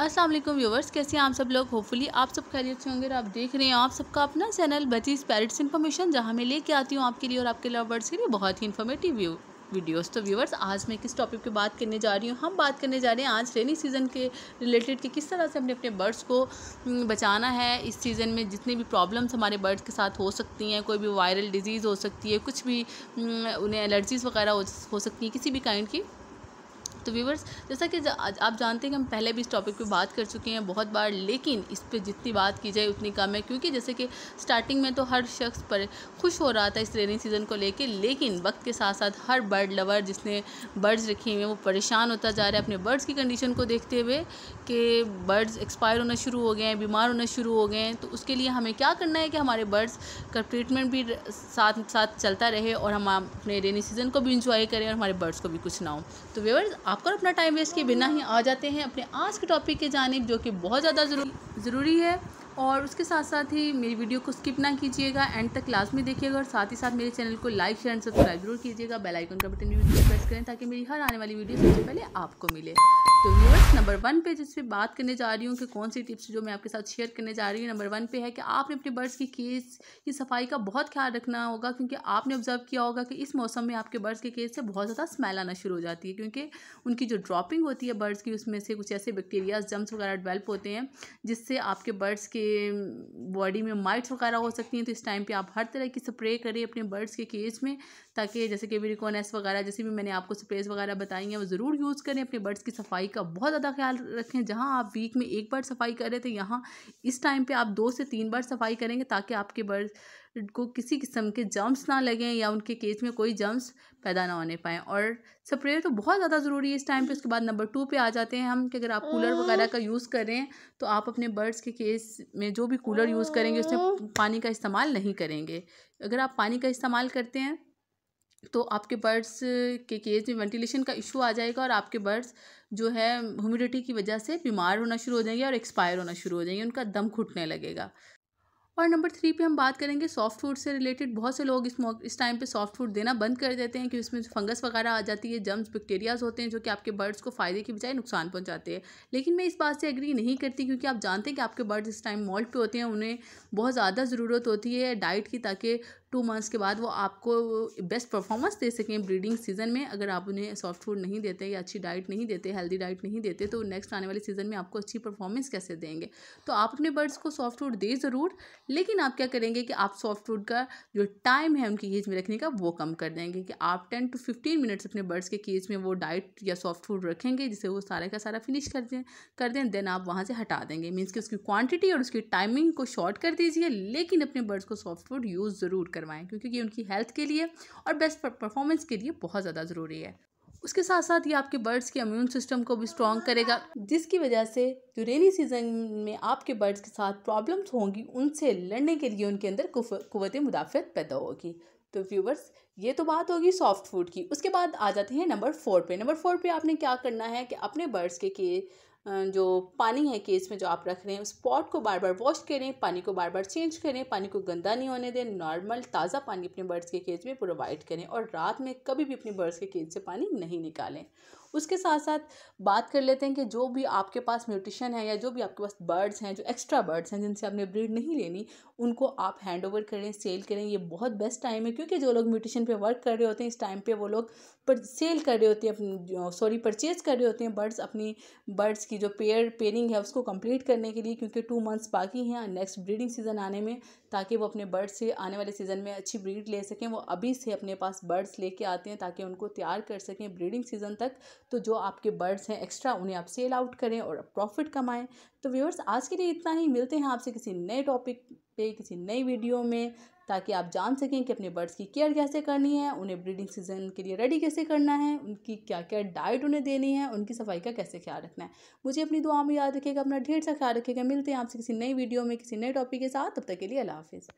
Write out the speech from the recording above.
असल व्यूवर्स कैसे हैं आप सब लोग होपफुली आप सब खैरियत से होंगे और आप देख रहे हैं आप सबका अपना चैनल बचीज पैरट्स इन्फॉर्मेशन जहां मैं लेके आती हूं आपके लिए और आपके लवर्स के लिए बहुत ही इन्फॉर्मेटिव व्यू वीडियोस तो व्यूवर्स आज मैं किस टॉपिक पे बात करने जा रही हूँ हम बात करने जा रहे हैं आज रेनी सीज़न के रिलेटेड कि किस तरह से हमने अपने बर्ड्स को हम्म, बचाना है इस सीज़न में जितने भी प्रॉब्लम्स हमारे बर्ड्स के साथ हो सकती हैं कोई भी वायरल डिजीज़ हो सकती है कुछ भी हम्म, उन्हें एलर्जीज़ वगैरह हो सकती हैं किसी भी काइंड की तो व्यूवर्स जैसा कि आप जानते हैं कि हम पहले भी इस टॉपिक पे बात कर चुके हैं बहुत बार लेकिन इस पर जितनी बात की जाए उतनी कम है क्योंकि जैसे कि स्टार्टिंग में तो हर शख्स पर खुश हो रहा था इस रेनी सीज़न को लेके लेकिन वक्त के साथ साथ हर बर्ड लवर जिसने बर्ड्स रखे हुए हैं वो परेशान होता जा रहा है अपने बर्ड्स की कंडीशन को देखते हुए कि बर्ड्स एक्सपायर होना शुरू हो गए हैं बीमार होना शुरू हो गए हैं तो उसके लिए हमें क्या करना है कि हमारे बर्ड्स का ट्रीटमेंट भी साथ साथ चलता रहे और हम अपने रेनी सीज़न को भी इंजॉय करें और हमारे बर्ड्स को भी कुछ ना हो तो व्यूवर्स आपका अपना टाइम वेस्ट किए बिना ही आ जाते हैं अपने आज के टॉपिक के जानब जो कि बहुत ज़्यादा ज़रूरी है और उसके साथ साथ ही मेरी वीडियो को स्किप ना कीजिएगा एंड तक क्लास में देखिएगा और साथ ही साथ मेरे चैनल को लाइक शेयर एंड सब्सक्राइब जरूर कीजिएगा बेल आइकन का बटन भी प्रेस करें ताकि मेरी हर आने वाली वीडियो सबसे पहले आपको मिले तो व्यूअर्स नंबर वन पे जिस पर बात करने जा रही हूँ कि कौन सी टिप्स जो मैं आपके साथ शेयर करने जा रही हूँ नंबर वन पे है कि आपने अपने बर्ड्स की केस की सफाई का बहुत ख्याल रखना होगा क्योंकि आपने ऑब्जर्व किया होगा कि इस मौसम में आपके बर्ड्स के केस से बहुत ज़्यादा स्मेल आना शुरू हो जाती है क्योंकि उनकी जो ड्रॉपिंग होती है बर्ड्स की उसमें से कुछ ऐसे बैक्टीरियाज जम्स वगैरह डेवलप होते हैं जिससे आपके बर्ड्स के बॉडी में माइट्स वगैरह हो सकती हैं तो इस टाइम पे आप हर तरह की स्प्रे करें अपने बर्ड्स के केज में ताकि जैसे कि बिरिकोनेस वगैरह जैसे भी मैंने आपको स्प्रेज वगैरह बताई हैं वो ज़रूर यूज़ करें अपने बर्ड्स की सफाई का बहुत ज़्यादा ख्याल रखें जहाँ आप वीक में एक बार सफाई करें तो यहाँ इस टाइम पर आप दो से तीन बार सफाई करेंगे ताकि आपके बर्ड्स को किसी किस्म के जर्म्स ना लगें या उनके केस में कोई जर्म्स पैदा ना होने पाएँ और स्प्रे तो बहुत ज़्यादा ज़रूरी है इस टाइम पे उसके बाद नंबर टू पे आ जाते हैं हम कि अगर आप कूलर वगैरह का यूज़ करें तो आप अपने बर्ड्स के केस में जो भी कूलर यूज़ करेंगे उसमें पानी का इस्तेमाल नहीं करेंगे अगर आप पानी का इस्तेमाल करते हैं तो आपके बर्ड्स के केस में वेंटिलेशन का इशू आ जाएगा और आपके बर्ड्स जो है ह्यूमिडिटी की वजह से बीमार होना शुरू हो जाएंगे और एक्सपायर होना शुरू हो जाएंगे उनका दम घुटने लगेगा और नंबर थ्री पे हम बात करेंगे सॉफ्ट फूड से रिलेटेड बहुत से लोग इस इस टाइम पे सॉफ्ट फूड देना बंद कर देते हैं क्योंकि इसमें फंगस वगैरह आ जाती है जम्स बैक्टीरियाज होते हैं जो कि आपके बर्ड्स को फ़ायदे की बजाय नुकसान पहुंचाते हैं लेकिन मैं इस बात से एग्री नहीं करती क्योंकि आप जानते हैं कि आपके बर्ड्स इस टाइम मॉल्ट पे होते हैं उन्हें बहुत ज़्यादा ज़रूरत होती है डाइट की ताकि टू मंथ्स के बाद वो आपको बेस्ट परफॉर्मेंस दे सकें ब्रीडिंग सीजन में अगर आप उन्हें सॉफ्ट फूड नहीं देते या अच्छी डाइट नहीं देते हेल्दी डाइट नहीं देते तो नेक्स्ट आने वाले सीज़न में आपको अच्छी परफॉर्मेंस कैसे देंगे तो आप अपने बर्ड्स को सॉफ्ट फूड दें ज़रूर लेकिन आप क्या करेंगे कि आप सॉफ्ट फूड का जो टाइम है उनकी केज में रखने का वो कम कर देंगे कि आप टेन टू फिफ्टीन मिनट्स अपने बर्ड्स के केज में वो डाइट या सॉफ्ट फूड रखेंगे जिसे वो सारा का सारा फिनिश कर दें कर दें देन आप वहाँ से हटा देंगे मीन्स कि उसकी क्वान्टिटी और उसकी टाइमिंग को शॉर्ट कर दीजिए लेकिन अपने बर्ड्स को सॉफ्ट फूड यूज़ ज़रूर करें करवाएं क्योंकि ये उनकी हेल्थ के लिए और बेस्ट परफॉर्मेंस के लिए बहुत ज़्यादा ज़रूरी है उसके साथ साथ ये आपके बर्ड्स के इम्यून सिस्टम को भी स्ट्रॉन्ग करेगा जिसकी वजह से जो रेनी सीजन में आपके बर्ड्स के साथ प्रॉब्लम्स होंगी उनसे लड़ने के लिए उनके अंदर कुत मुदाफ़त पैदा होगी तो व्यूवर्स ये तो बात होगी सॉफ्ट फूड की उसके बाद आ जाते हैं नंबर फोर पे नंबर फोर पे आपने क्या करना है कि अपने बर्ड्स के, के जो पानी है केस में जो आप रख रहे हैं उस पॉट को बार बार वॉश करें पानी को बार बार चेंज करें पानी को गंदा नहीं होने दें नॉर्मल ताज़ा पानी अपने बर्ड्स के केज में प्रोवाइड करें और रात में कभी भी अपने बर्ड्स के केज से पानी नहीं निकालें उसके साथ साथ बात कर लेते हैं कि जो भी आपके पास न्यूट्रिशन है या जो भी आपके पास बर्ड्स हैं जो एक्स्ट्रा बर्ड्स हैं जिनसे आपने ब्रीड नहीं लेनी उनको आप हैंड ओवर करें सेल करें ये बहुत बेस्ट टाइम है क्योंकि जो लोग म्यूटिशन पर वर्क कर रहे होते हैं इस टाइम पर वो लोग पर सेल कर रहे होते हैं सॉरी परचेज़ कर रहे होते हैं बर्ड्स अपनी बर्ड्स की जो पेयर पेयरिंग है उसको कंप्लीट करने के लिए क्योंकि टू मंथ्स बाकी हैं नेक्स्ट ब्रीडिंग सीज़न आने में ताकि वो अपने बर्ड्स से आने वाले सीज़न में अच्छी ब्रीड ले सकें वो अभी से अपने पास बर्ड्स लेके आते हैं ताकि उनको तैयार कर सकें ब्रीडिंग सीज़न तक तो जो आपके बर्ड्स हैं एक्स्ट्रा उन्हें आप सेल आउट करें और प्रॉफिट कमाएं तो व्यूअर्स आज के लिए इतना ही मिलते हैं आपसे किसी नए टॉपिक पे किसी नई वीडियो में ताकि आप जान सकें कि अपने बर्ड्स की केयर कैसे करनी है उन्हें ब्रीडिंग सीजन के लिए रेडी कैसे करना है उनकी क्या क्या डाइट उन्हें देनी है उनकी सफाई का कैसे ख्याल रखना है मुझे अपनी दुआ में याद रखेगा अपना ढेर सा ख्याल रखेगा मिलते हैं आपसे किसी नई वीडियो में किसी नए टॉपिक के साथ तब तक के लिए अला हाफिज़